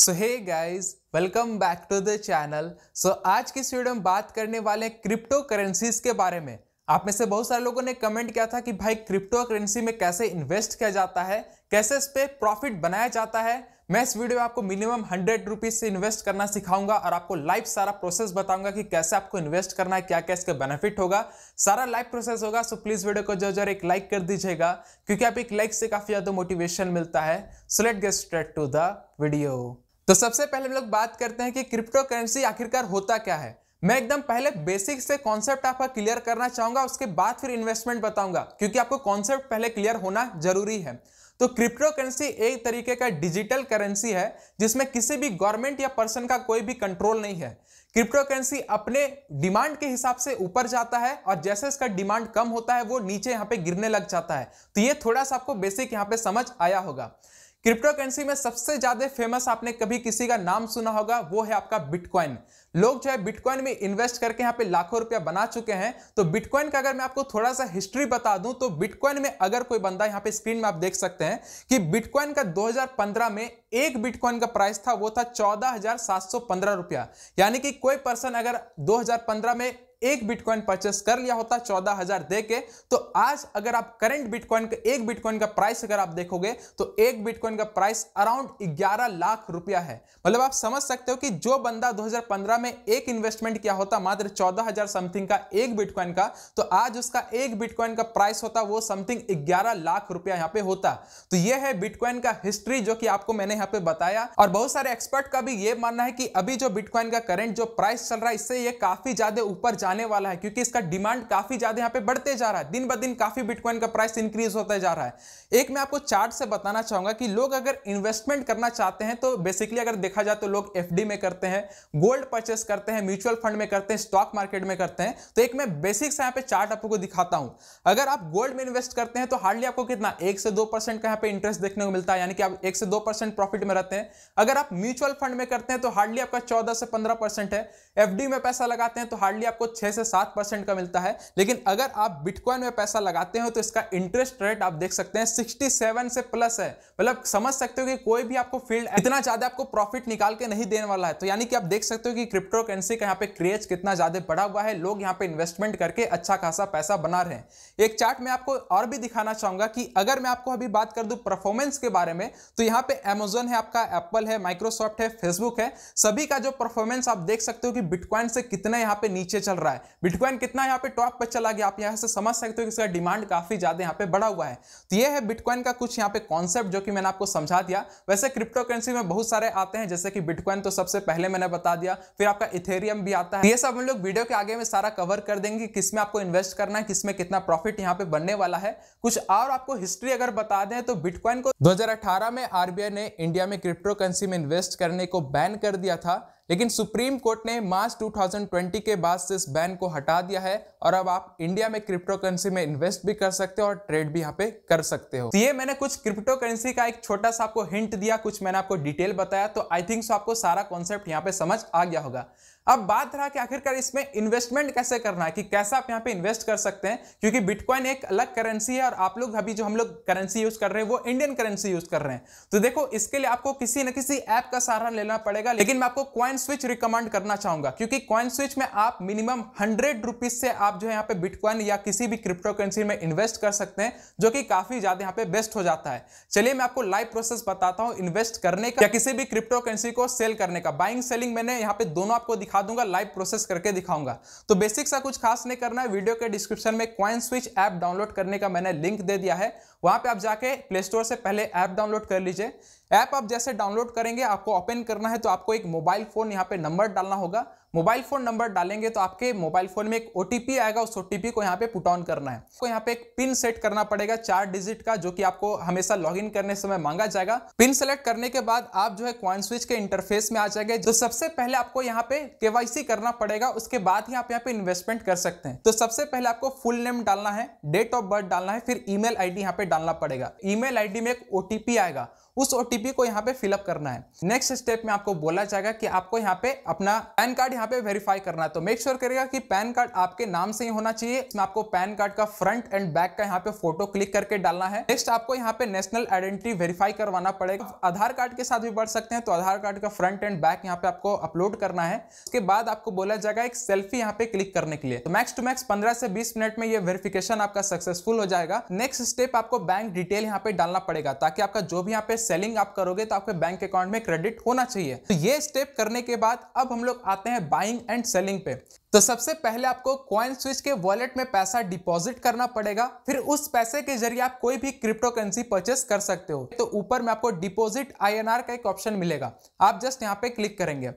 so hey guys welcome back to the channel so आज की इस वीडियो में बात करने वाले हैं क्रिप्टो करेंसीज के बारे में आप में से बहुत सारे लोगों ने कमेंट किया था कि भाई क्रिप्टो करेंसी में कैसे इन्वेस्ट किया जाता है कैसे इस पर प्रॉफिट बनाया जाता है मैं इस वीडियो में आपको मिनिमम हंड्रेड रुपीज से इन्वेस्ट करना सिखाऊंगा और आपको लाइव सारा प्रोसेस बताऊंगा कि कैसे आपको इन्वेस्ट करना है क्या क्या इसका बेनिफिट होगा सारा लाइव प्रोसेस होगा सो प्लीज वीडियो को जो जरूर एक लाइक कर दीजिएगा क्योंकि आप एक लाइक से काफी ज्यादा मोटिवेशन मिलता है so let get straight to the video तो सबसे पहले हम लोग बात करते हैं कि क्रिप्टो करेंसी आखिरकार होता क्या है मैं एकदम पहले बेसिक से कॉन्सेप्ट आपका क्लियर करना चाहूंगा उसके बाद फिर इन्वेस्टमेंट बताऊंगा क्योंकि आपको कॉन्सेप्ट पहले क्लियर होना जरूरी है तो क्रिप्टो करेंसी एक तरीके का डिजिटल करेंसी है जिसमें किसी भी गवर्नमेंट या पर्सन का कोई भी कंट्रोल नहीं है क्रिप्टो करेंसी अपने डिमांड के हिसाब से ऊपर जाता है और जैसे इसका डिमांड कम होता है वो नीचे यहाँ पे गिरने लग जाता है तो ये थोड़ा सा आपको बेसिक यहाँ पे समझ आया होगा क्रिप्टो करेंसी में सबसे ज्यादा फेमस आपने कभी किसी का नाम सुना होगा वो है आपका बिटकॉइन लोग जो है बिटकॉइन में इन्वेस्ट करके यहाँ पे लाखों रुपया बना चुके हैं तो बिटकॉइन का अगर मैं आपको थोड़ा सा हिस्ट्री बता दूं तो बिटकॉइन में अगर कोई बंदा यहाँ पे स्क्रीन में आप देख सकते हैं कि बिटकॉइन का 2015 में एक बिटकॉइन का प्राइस था वो था चौदह रुपया यानी कि कोई पर्सन अगर दो में एक बिटकॉइन परचेस कर लिया होता चौदह हजार दे के तो आज अगर आप करंट बिटकॉइन का एक बिटकॉइन का प्राइस अगर आप देखोगे तो एक बिटकॉइन का प्राइस अराउंड ग्यारह लाख रुपया है मतलब आप समझ सकते हो कि जो बंदा 2015 में एक इन्वेस्टमेंट किया होता मात्र चौदह हजार समथिंग का एक बिटकॉइन का तो आज उसका एक बिटकॉइन का प्राइस होता वो समथिंग ग्यारह लाख रुपया यहाँ पे होता तो यह है बिटकॉइन का हिस्ट्री जो कि आपको मैंने यहाँ पे बताया और बहुत सारे एक्सपर्ट का भी ये मानना है कि अभी जो बिटकॉइन का करेंट जो प्राइस चल रहा है इससे ये काफी ज्यादा ऊपर जाने आने वाला है क्योंकि इसका डिमांड काफी ज्यादा यहाँ पे बढ़ते जा रहा है दिन ब दिन काफी बिटकॉइन का प्राइस इंक्रीज होता जा रहा है एक मैं आपको चार्ट से बताना चाहूंगा कि लोग अगर इन्वेस्टमेंट करना चाहते हैं तो बेसिकली अगर देखा जाए तो लोग एफ में करते हैं गोल्ड परचेस करते हैं म्यूचुअल फंड में करते हैं स्टॉक मार्केट में करते हैं तो एक मैं बेसिक यहाँ पे चार्ट आपको दिखाता हूं अगर आप गोल्ड में इन्वेस्ट करते हैं तो हार्डली आपको कितना एक से दो का यहाँ पे इंटरेस्ट देखने को मिलता है यानी कि आप एक से दो प्रॉफिट में रहते हैं अगर आप म्यूचुअल फंड में करते हैं तो हार्डली आपका चौदह से पंद्रह परसेंट है एफडी में पैसा लगाते हैं तो हार्डली आपको छः से सात परसेंट का मिलता है लेकिन अगर आप बिटकॉइन में पैसा लगाते हो तो इसका इंटरेस्ट रेट आप देख सकते हैं सिक्सटी सेवन से प्लस है मतलब समझ सकते हो कि कोई भी आपको फील्ड इतना ज़्यादा आपको प्रॉफिट निकाल के नहीं देने वाला है तो यानी कि आप देख सकते हो कि क्रिप्टो करेंसी का यहाँ पे क्रेज कितना ज़्यादा बढ़ा हुआ है लोग यहाँ पे इन्वेस्टमेंट करके अच्छा खासा पैसा बना रहे हैं एक चार्ट में आपको और भी दिखाना चाहूँगा कि अगर मैं आपको अभी बात कर दूँ परफॉर्मेंस के बारे में तो यहाँ पे अमेजोन है आपका एप्पल है माइक्रोसॉफ्ट है फेसबुक है सभी का जो परफॉर्मेंस आप देख सकते हो कि बिटकॉइन से कितना यहाँ पे नीचे चल रहा है रहा है बिटकॉइन कितना यहाँ पे टॉप पर चला गया आप यहाँ से समझ सकते हो कि इसका डिमांड काफी ज्यादा यहाँ पे बढ़ा हुआ है तो ये है बिटकॉइन का कुछ यहाँ पे कॉन्सेप्ट जो कि मैंने आपको समझा दिया वैसे क्रिप्टो करेंसी में बहुत सारे आते हैं जैसे कि बिटकॉइन तो सबसे पहले मैंने बता दिया फिर आपका इथेरियम भी आता है ये सब हम लोग वीडियो के आगे में सारा कवर कर देंगे किसमें आपको इन्वेस्ट करना है किसमें कितना प्रॉफिट यहाँ पे बनने वाला है कुछ और आपको हिस्ट्री अगर बता दें तो बिटकॉइन को दो में आरबीआई ने इंडिया में क्रिप्टो करेंसी में इन्वेस्ट करने को बैन कर दिया था लेकिन सुप्रीम कोर्ट ने मार्च 2020 के बाद से इस बैन को हटा दिया है और अब आप इंडिया में क्रिप्टो करेंसी में इन्वेस्ट भी कर सकते हो और ट्रेड भी यहाँ पे कर सकते हो तो ये मैंने कुछ क्रिप्टो करेंसी का एक छोटा सा आपको हिंट दिया कुछ मैंने आपको डिटेल बताया तो आई थिंक सो आपको सारा कॉन्सेप्ट यहाँ पे समझ आ गया होगा अब बात रहा कि आखिरकार इसमें इन्वेस्टमेंट कैसे करना है कि कैसे आप यहाँ पे इन्वेस्ट कर सकते हैं क्योंकि बिटकॉइन एक अलग करेंसी है और आप लोग अभी जो हम लोग करेंसी यूज कर रहे हैं वो इंडियन करेंसी यूज कर रहे हैं तो देखो इसके लिए आपको किसी न किसी ऐप का सहारा लेना पड़ेगा लेकिन मैं आपको क्वाइन स्विच रिकमेंड करना चाहूंगा क्योंकि क्वाइन स्विच में आप मिनिमम हंड्रेड रुपीज से आप आप जो है यहाँ पे बिटकॉइन या किसी भी क्रिप्टो करेंसी में इन्वेस्ट कर सकते हैं जो कि काफी ज्यादा यहाँ पे बेस्ट हो जाता है चलिए मैं आपको लाइव प्रोसेस बताता हूँ इन्वेस्ट करने का या किसी भी क्रिप्टो करेंसी को सेल करने का बाइंग सेलिंग मैंने यहाँ पे दोनों आपको दिखा दूंगा लाइव प्रोसेस करके दिखाऊंगा तो बेसिक सा कुछ खास नहीं करना है वीडियो के डिस्क्रिप्शन में क्वाइन स्विच ऐप डाउनलोड करने का मैंने लिंक दे दिया है वहां पर आप जाके प्ले स्टोर से पहले ऐप डाउनलोड कर लीजिए ऐप आप जैसे डाउनलोड करेंगे आपको ओपन करना है तो आपको एक मोबाइल फ़ोन यहाँ पे नंबर डालना होगा मोबाइल फ़ोन नंबर डालेंगे तो आपके मोबाइल फ़ोन में एक ओ आएगा उस ओ को यहाँ पे पुट ऑन करना है आपको यहाँ पे एक पिन सेट करना पड़ेगा चार डिजिट का जो कि आपको हमेशा लॉगिन करने समय मांगा जाएगा पिन सेलेक्ट करने के बाद आप जो है क्वाइन स्विच के इंटरफेस में आ जाएंगे जो सबसे पहले आपको यहाँ पे के करना पड़ेगा उसके बाद ही आप यहाँ पे इन्वेस्टमेंट कर सकते हैं तो सबसे पहले आपको फुल नेम डालना है डेट ऑफ बर्थ डालना है फिर ईमेल आईडी यहाँ पे डालना पड़ेगा ई मेल में एक ओटीपी आएगा उस ओटीपी को यहाँ पे फिलअप करना है नेक्स्ट स्टेप में आपको बोला जाएगा कि आपको यहाँ पे अपना पैन कार्ड यहाँ पे वेरीफाई करना है तो मेक श्योर करेगा कि पैन कार्ड आपके नाम से ही होना चाहिए इसमें आपको पैन कार्ड का फ्रंट एंड बैक का यहाँ पे फोटो क्लिक करके डालना है नेक्स्ट आपको यहाँ पे नेशनल आइडेंटिटी वेरीफाई करवाना पड़ेगा आधार कार्ड के साथ भी बढ़ सकते हैं तो आधार कार्ड का फ्रंट एंड बैक यहाँ पे आपको अपलोड करना है उसके बाद आपको बोला जाएगा एक सेल्फी यहाँ पे क्लिक करने के लिए तो मैक्स टू मैक्स पंद्रह से बीस मिनट में ये वेरिफिकेशन आपका सक्सेसफुल हो जाएगा नेक्स्ट स्टेप आपको बैंक डिटेल यहाँ पे डालना पड़ेगा ताकि आपका जो भी यहाँ पे सेलिंग आप करोगे तो आपके बैंक अकाउंट में क्रेडिट होना चाहिए तो ये स्टेप करने के बाद अब हम लोग आते हैं बाइंग एंड सेलिंग पे तो सबसे पहले आपको कॉइन स्विच के वॉलेट में पैसा डिपॉजिट करना पड़ेगा फिर उस पैसे के जरिए आप कोई भी क्रिप्टो करेंसी परचेस कर सकते हो तो ऊपर में आपको डिपॉजिट आईएनआर का एक ऑप्शन मिलेगा आप जस्ट यहाँ पे क्लिक करेंगे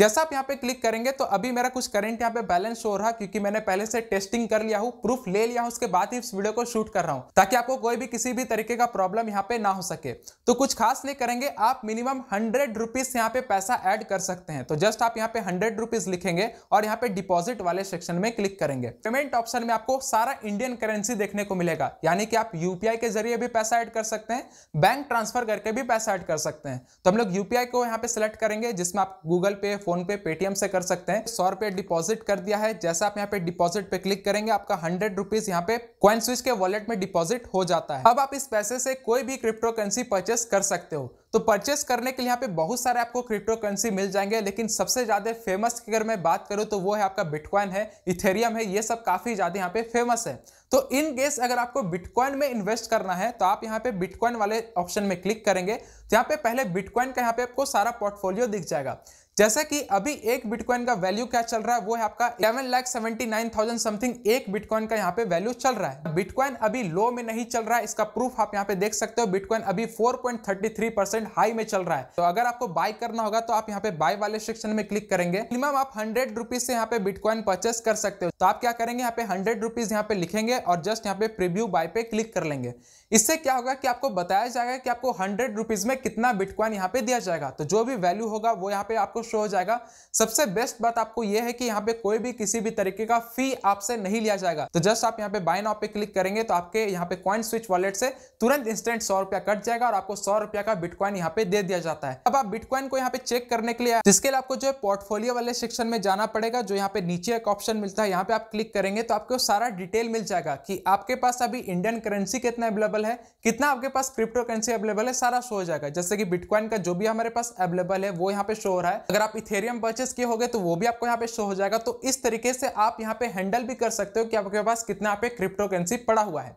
जैसा आप यहाँ पे क्लिक करेंगे तो अभी मेरा कुछ करंट यहाँ पे बैलेंस शो हो रहा है क्योंकि मैंने पहले से टेस्टिंग कर लिया हूँ प्रूफ ले लिया हूँ उसके बाद ही इस वीडियो को शूट कर रहा हूँ ताकि आपको कोई भी किसी भी तरीके का प्रॉब्लम यहाँ पे ना हो सके तो कुछ खास नहीं करेंगे आप मिनिमम हंड्रेड रुपीज यहाँ पे पैसा एड कर सकते हैं तो जस्ट आप यहाँ पे हंड्रेड रुपीज लिखेंगे और यहाँ पे डिपोजिट वाले सेक्शन में क्लिक करेंगे पेमेंट ऑप्शन में आपको सारा इंडियन करेंसी देखने को मिलेगा यानी कि आप यूपीआई के जरिए भी पैसा एड कर सकते हैं बैंक ट्रांसफर करके भी पैसा एड कर सकते हैं तो हम लोग यूपीआई को यहाँ पे सिलेक्ट करेंगे जिसमें आप गूगल पे फोन पे पेटीएम से कर सकते हैं सौ रुपए डिपॉजिट कर दिया है जैसा आप यहाँ पे डिपॉजिट पे क्लिक करेंगे आपका हंड्रेड रुपीज यहाँ पे क्वेंट स्विच के वॉलेट में डिपॉजिट हो जाता है अब आप इस पैसे से कोई भी क्रिप्टो करेंसी परचेस कर सकते हो तो परचेस करने के लिए यहाँ पे बहुत सारे आपको क्रिप्टो करेंसी मिल जाएंगे लेकिन सबसे ज्यादा फेमस की अगर मैं बात करूँ तो वो है आपका बिटकॉइन है इथेरियम है ये सब काफी ज्यादा यहाँ पे फेमस है तो इन केस अगर आपको बिटकॉइन में इन्वेस्ट करना है तो आप यहाँ पे बिटकॉइन वाले ऑप्शन में क्लिक करेंगे तो यहाँ पे पहले बिटकॉइन का यहाँ पे आपको सारा पोर्टफोलियो दिख जाएगा जैसे कि अभी एक बिटकॉइन का वैल्यू क्या चल रहा है वो है आपका eleven lakh seventy nine thousand something एक बिटकॉइन का यहाँ पे वैल्यू चल रहा है बिटकॉइन अभी लो में नहीं चल रहा है इसका प्रूफ आप यहाँ पे देख सकते हो बिटकॉइन अभी 4.33 परसेंट हाई में चल रहा है तो अगर आपको बाय करना होगा तो आप यहाँ पे बाय वाले सेक्शन में क्लिक करेंगे मिनिमम आप हंड्रेड रुपीज से यहाँ पे बिटकॉइन परचेस कर सकते हो तो आप क्या करेंगे यहाँ पे हंड्रेड रुपीज यहाँ पे लिखेंगे और जस्ट यहाँ पे प्रिव्यू बाय पे क्लिक कर लेंगे इससे क्या होगा कि आपको बताया जाएगा कि आपको हंड्रेड रुपीज में कितना बिटकॉइन यहाँ पे दिया जाएगा तो जो भी वैल्यू होगा वो यहाँ पे आपको आपको शो हो जाएगा सबसे बेस्ट बात आपको यह है कि यहाँ पे कोई भी किसी भी तरीके का फी आपसे नहीं लिया जाएगा तो जस्ट आप यहाँ पे बाय नाउ पे क्लिक करेंगे तो आपके यहाँ पे क्वाइन स्विच वॉलेट से तुरंत इंस्टेंट सौ रुपया कट जाएगा और आपको सौ रुपया का बिटकॉइन यहाँ पे दे दिया जाता है अब आप बिटकॉइन को यहाँ पे चेक करने के लिए जिसके लिए आपको जो है पोर्टफोलियो वाले सेक्शन में जाना पड़ेगा जो यहाँ पे नीचे एक ऑप्शन मिलता है यहाँ पे आप क्लिक करेंगे तो आपको सारा डिटेल मिल जाएगा कि आपके पास अभी इंडियन करेंसी कितना अवेलेबल है कितना आपके पास क्रिप्टो करेंसी अवेलेबल है सारा शो हो जाएगा जैसे कि बिटकॉइन का जो भी हमारे पास अवेलेबल है वो यहाँ पे शो हो रहा है अगर आप इथेरियम परचेस किए होगे तो वो भी आपको यहाँ पे शो हो जाएगा तो इस तरीके से आप यहाँ पे हैंडल भी कर सकते हो कि आपके पास कितना आप पे क्रिप्टो करेंसी पड़ा हुआ है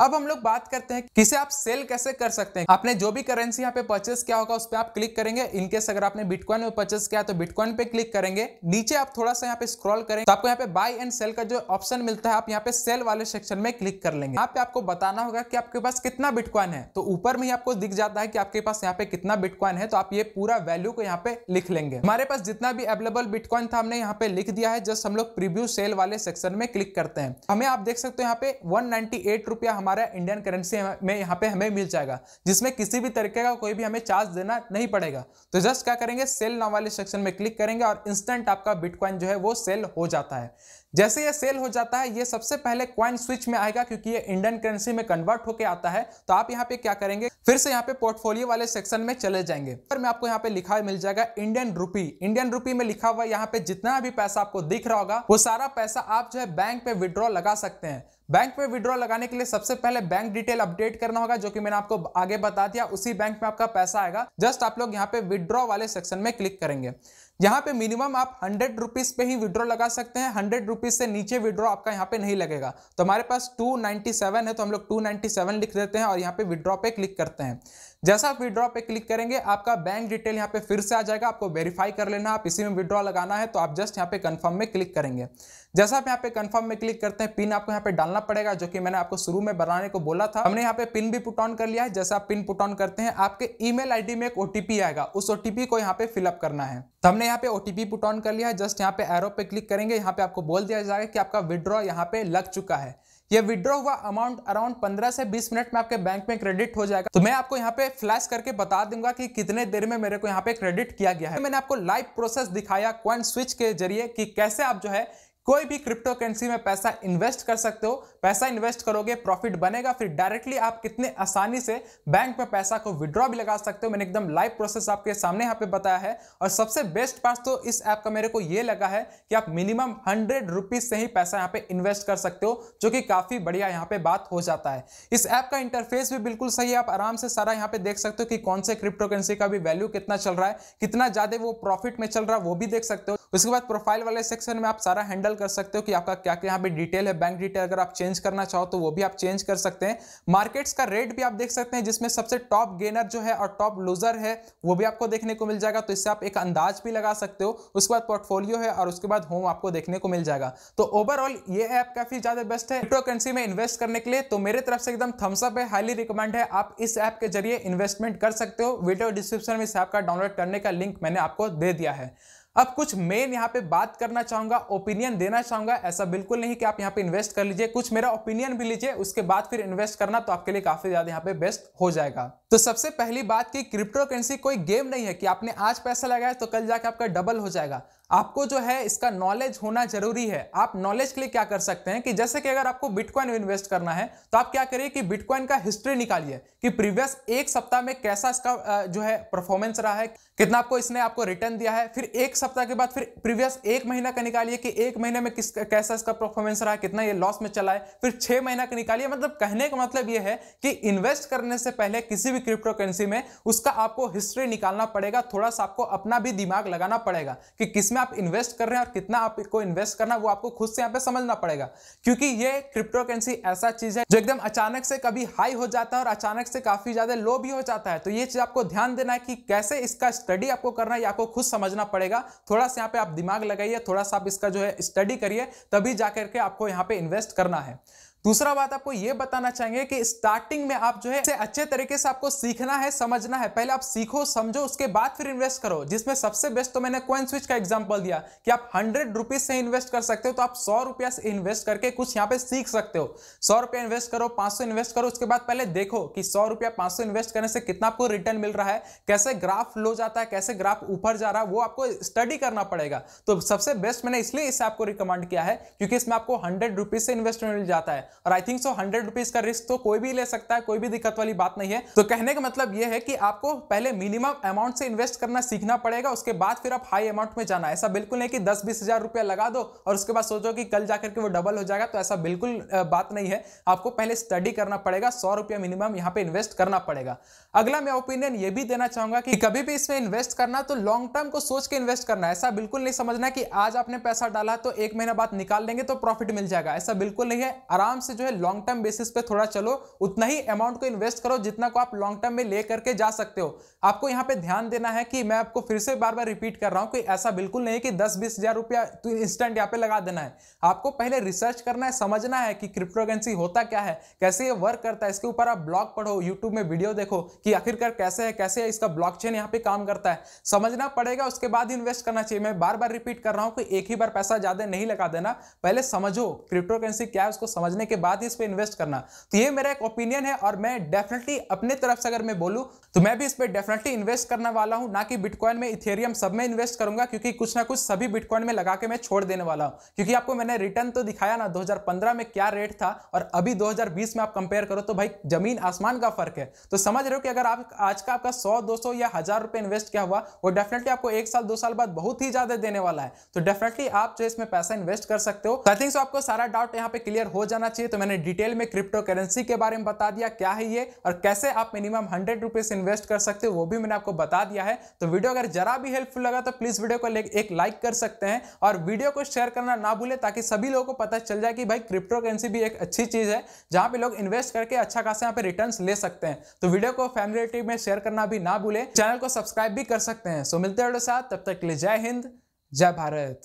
अब हम लोग बात करते हैं किसे आप सेल कैसे कर सकते हैं आपने जो भी करेंसी यहाँ पे परचेस किया होगा उस पर आप क्लिक करेंगे इनकेस अगर आपने बिटकॉइन में परचेस किया तो बिटकॉइन पे क्लिक करेंगे नीचे आप थोड़ा सा यहाँ पे स्क्रॉल करेंगे तो आपको यहाँ पे बाय एंड सेल का जो ऑप्शन मिलता है आप यहाँ पे सेल वाले सेक्शन में क्लिक कर लेंगे यहाँ पे आपको बताना होगा कि आपके पास कितना बिटकॉइन है तो ऊपर में ही आपको दिख जाता है कि आपके पास यहाँ पे कितना बिटकॉइन है तो आप ये पूरा वैल्यू को यहाँ पे लिख लेंगे हमारे पास जितना भी अवेलेबल बिटकॉइन था हमने यहाँ पे लिख दिया है जस्ट हम लोग प्रीव्यू सेल वाले सेक्शन में क्लिक करते हैं हमें आप देख सकते हो यहाँ पे वन नाइनटी रुपया हमारा इंडियन करेंसी में यहाँ पे हमें मिल जाएगा जिसमें किसी भी तरीके का कोई भी हमें चार्ज देना नहीं पड़ेगा तो जस्ट क्या करेंगे सेल नाम वाले सेक्शन में क्लिक करेंगे और इंस्टेंट आपका बिटकॉइन जो है वो सेल हो जाता है जैसे ये सेल हो जाता है ये सबसे पहले क्वाइन स्विच में आएगा क्योंकि ये इंडियन करेंसी में कन्वर्ट होकर आता है तो आप यहाँ पे क्या करेंगे फिर से यहाँ पे पोर्टफोलियो वाले सेक्शन में चले जाएंगे पर मैं आपको यहाँ पे लिखा मिल जाएगा इंडियन रूपी इंडियन रूपी में लिखा हुआ यहाँ पे जितना भी पैसा आपको दिख रहा होगा वो सारा पैसा आप जो है बैंक पे विड्रॉ लगा सकते हैं बैंक में विड्रॉ लगाने के लिए सबसे पहले बैंक डिटेल अपडेट करना होगा जो कि मैंने आपको आगे बता दिया उसी बैंक में आपका पैसा आएगा जस्ट आप लोग यहाँ पे विड्रॉ वाले सेक्शन में क्लिक करेंगे यहाँ पे मिनिमम आप हंड्रेड रुपीज पे ही विड्रॉ लगा सकते हैं हंड्रेड रुपीज से नीचे विड्रॉ आपका यहाँ पे नहीं लगेगा तो हमारे पास टू है तो हम लोग टू लिख देते हैं और यहाँ पे विड्रॉ पे क्लिक करते हैं जैसा आप विड्रॉ पे क्लिक करेंगे आपका बैंक डिटेल यहाँ पे फिर से आ जाएगा आपको वेरीफाई कर लेना आप इसी में विड्रॉ लगाना है तो आप जस्ट यहाँ पे कंफर्म में क्लिक करेंगे जैसा आप यहाँ पे कंफर्म में क्लिक करते हैं पिन आपको यहाँ पे डालना पड़ेगा जो कि मैंने आपको शुरू में बनाने को बोला था हमने यहाँ पे पिन भी पुट ऑन कर लिया है जैसा आप पिन पुट ऑन करते हैं आपके ईमेल मेल में एक ओटीपी आएगा उस ओटीपी को यहाँ पे फिलअप करना है तो हमने यहाँ पे ओटीपी पुट ऑन कर लिया है जस्ट यहाँ पे एरो पे क्लिक करेंगे यहाँ पे आपको बोल दिया जाएगा कि आपका विड्रॉ यहाँ पे लग चुका है ये विड्रॉ हुआ अमाउंट अराउंड 15 से 20 मिनट में आपके बैंक में क्रेडिट हो जाएगा तो मैं आपको यहाँ पे फ्लैश करके बता दूंगा कि कितने देर में मेरे को यहाँ पे क्रेडिट किया गया है मैंने आपको लाइव प्रोसेस दिखाया क्वेंट स्विच के जरिए कि कैसे आप जो है कोई भी क्रिप्टो करेंसी में पैसा इन्वेस्ट कर सकते हो पैसा इन्वेस्ट करोगे प्रॉफिट बनेगा फिर डायरेक्टली आप कितने आसानी से बैंक में पैसा को विड्रॉ भी लगा सकते हो मैंने एकदम लाइव प्रोसेस आपके सामने यहाँ पे बताया है और सबसे बेस्ट पार्ट तो इस ऐप का मेरे को ये लगा है कि आप मिनिमम हंड्रेड रुपीज से ही पैसा यहाँ पे इन्वेस्ट कर सकते हो जो कि काफी बढ़िया यहाँ पे बात हो जाता है इस ऐप का इंटरफेस भी बिल्कुल सही है आप आराम से सारा यहाँ पे देख सकते हो कि कौन से क्रिप्टो करेंसी का भी वैल्यू कितना चल रहा है कितना ज्यादा वो प्रॉफिट में चल रहा है वो भी देख सकते हो उसके बाद प्रोफाइल वाले सेक्शन में आप सारा हैंडल डिटेल कर सकते हो कि आपका क्या क्या यहाँ पे डिटेल है बैंक डिटेल अगर आप चेंज करना चाहो तो वो भी आप चेंज कर सकते हैं मार्केट्स का रेट भी आप देख सकते हैं जिसमें सबसे टॉप गेनर जो है और टॉप लूजर है वो भी आपको देखने को मिल जाएगा तो इससे आप एक अंदाज भी लगा सकते हो उसके बाद पोर्टफोलियो है और उसके बाद होम आपको देखने को मिल जाएगा तो ओवरऑल ये ऐप काफी ज्यादा बेस्ट है क्रिप्टो करेंसी में इन्वेस्ट करने के लिए तो मेरे तरफ से एकदम थम्सअप है हाईली रिकमेंड है आप इस ऐप के जरिए इन्वेस्टमेंट कर सकते हो वीडियो डिस्क्रिप्शन में इस ऐप का डाउनलोड करने का लिंक मैंने आपको दे दिया है अब कुछ मेन यहाँ पे बात करना चाहूंगा ओपिनियन देना चाहूंगा ऐसा बिल्कुल नहीं कि आप यहाँ पे इन्वेस्ट कर लीजिए कुछ मेरा ओपिनियन भी लीजिए उसके बाद फिर इन्वेस्ट करना तो आपके लिए काफी ज्यादा यहाँ पे बेस्ट हो जाएगा तो सबसे पहली बात की क्रिप्टो करेंसी कोई गेम नहीं है कि आपने आज पैसा लगाया तो कल जाके आपका डबल हो जाएगा आपको जो है इसका नॉलेज होना जरूरी है आप नॉलेज के लिए क्या कर सकते हैं कि जैसे कि अगर आपको बिटकॉइन में इन्वेस्ट करना है तो आप क्या करिए कि बिटकॉइन का हिस्ट्री निकालिए कि प्रीवियस एक सप्ताह में कैसा इसका जो है परफॉर्मेंस रहा है कितना आपको इसने आपको रिटर्न दिया है फिर एक सप्ताह के बाद फिर प्रीवियस एक महीना का निकालिए कि एक महीने में किस कैसा इसका परफॉर्मेंस रहा है कितना ये लॉस में चला है फिर छह महीना का निकालिए मतलब कहने का मतलब ये है कि इन्वेस्ट करने से पहले किसी भी क्रिप्टो करेंसी में उसका आपको हिस्ट्री निकालना पड़ेगा थोड़ा सा आपको अपना भी दिमाग लगाना पड़ेगा कि किसमें आप इन्वेस्ट कर रहे हैं और कितना आपको इन्वेस्ट करना वो आपको खुद से यहाँ पे समझना पड़ेगा क्योंकि ये क्रिप्टो करेंसी ऐसा चीज है जो एकदम अचानक से कभी हाई हो जाता है और अचानक से काफी ज्यादा लो भी हो जाता है तो ये चीज आपको ध्यान देना है कि कैसे इसका स्टडी आपको करना है आपको खुद समझना पड़ेगा थोड़ा सा यहाँ पे आप दिमाग लगाइए थोड़ा सा आप इसका जो है स्टडी करिए तभी जाकर के आपको यहाँ पे इन्वेस्ट करना है दूसरा बात आपको यह बताना चाहेंगे कि स्टार्टिंग में आप जो है अच्छे तरीके से आपको सीखना है समझना है पहले आप सीखो समझो उसके बाद फिर इन्वेस्ट करो जिसमें सबसे बेस्ट तो मैंने कॉइन स्विच का एग्जाम्पल दिया कि आप हंड्रेड रुपीज से इन्वेस्ट कर सकते हो तो आप सौ रुपया से इन्वेस्ट करके कुछ यहाँ पे सीख सकते हो सौ रुपया इन्वेस्ट करो पांच इन्वेस्ट करो उसके बाद पहले देखो कि सौ रुपया पांच इन्वेस्ट करने से कितना आपको रिटर्न मिल रहा है कैसे ग्राफ लो जाता है कैसे ग्राफ ऊपर जा रहा है वो आपको स्टडी करना पड़ेगा तो सबसे बेस्ट मैंने इसलिए इसे आपको रिकमेंड किया है क्योंकि इसमें आपको हंड्रेड रुपीज से इन्वेस्टमेंट मिल जाता है और I think so hundred rupees का रिस्क तो कोई भी ले सकता है कोई भी दिक्कत वाली बात नहीं है तो कहने का मतलब यह है कि आपको पहले मिनिमम अमाउंट से इन्वेस्ट करना सीखना पड़ेगा उसके बाद फिर आप हाई अमाउंट में जाना ऐसा बिल्कुल नहीं कि दस बीस रुपया लगा दो और उसके बाद सोचो कि कल जाकर के वो डबल हो जाएगा तो ऐसा बिल्कुल बात नहीं है आपको पहले स्टडी करना पड़ेगा सौ रुपया मिनिमम यहाँ पे इन्वेस्ट करना पड़ेगा अगला मैं ओपिनियन ये भी देना चाहूंगा कि कभी भी इसमें इन्वेस्ट करना तो लॉन्ग टर्म को सोच के इन्वेस्ट करना ऐसा बिल्कुल नहीं समझना कि आज आपने पैसा डाला तो एक महीना बाद निकाल देंगे तो प्रॉफिट मिल जाएगा ऐसा बिल्कुल नहीं है आराम से जो है लॉन्ग टर्म बेसिस पे थोड़ा चलो उतना ही अमाउंट को इन्वेस्ट करो जितना को आप लॉन्ग टर्म में ले करके जा सकते हो आपको यहाँ पे ध्यान देना है कि मैं आपको फिर से बार बार रिपीट कर रहा हूँ कि ऐसा बिल्कुल नहीं कि दस बीस हजार रुपया इंस्टेंट यहाँ पे लगा देना है आपको पहले रिसर्च करना है समझना है कि क्रिप्टोकरेंसी होता क्या है कैसे ये वर्क करता है इसके ऊपर आप ब्लॉग पढ़ो यूट्यूब में वीडियो देखो कि आखिरकार कैसे है कैसे है इसका ब्लॉक चेन पे काम करता है समझना पड़ेगा उसके बाद इन्वेस्ट करना चाहिए मैं बार बार रिपीट कर रहा हूँ कि एक ही बार पैसा ज्यादा नहीं लगा देना पहले समझो क्रिप्टोकरेंसी क्या है उसको समझने के के बाद ही इस पर इन्वेस्ट करना तो ये मेरा एक ओपिनियन है और मैं डेफिनेटली अपने तरफ से अगर मैं बोलूँ तो मैं भी इस पर डेफिनेटली इन्वेस्ट करने वाला हूँ ना कि बिटकॉइन में इथेरियम सब में इन्वेस्ट करूंगा क्योंकि कुछ ना कुछ सभी बिटकॉइन में लगा के मैं छोड़ देने वाला हूँ क्योंकि आपको मैंने रिटर्न तो दिखाया ना दो में क्या रेट था और अभी दो में आप कंपेयर करो तो भाई जमीन आसमान का फर्क है तो समझ रहे हो कि अगर आप आज का आपका सौ दो या हजार रुपये इन्वेस्ट किया हुआ वो डेफिनेटली आपको एक साल दो साल बाद बहुत ही ज्यादा देने वाला है तो डेफिनेटली आप जो इसमें पैसा इन्वेस्ट कर सकते हो आई थिंक सो आपको सारा डाउट यहाँ पे क्लियर हो जाना चाहिए चाहिए तो मैंने डिटेल में क्रिप्टो करेंसी के बारे में बता दिया क्या है ये और कैसे आप मिनिमम हंड्रेड रुपीज इन्वेस्ट कर सकते हो वो भी मैंने आपको बता दिया है तो वीडियो अगर जरा भी हेल्पफुल लगा तो प्लीज वीडियो को एक लाइक कर सकते हैं और वीडियो को शेयर करना ना भूले ताकि सभी लोगों को पता चल जाए कि भाई क्रिप्टो करेंसी भी एक अच्छी चीज है जहां पर लोग इन्वेस्ट करके अच्छा खासा यहाँ पे रिटर्न ले सकते हैं तो वीडियो को फैमिली में शेयर करना भी ना भूले चैनल को सब्सक्राइब भी कर सकते हैं सो मिलते हैं साथ तब तक के लिए जय हिंद जय भारत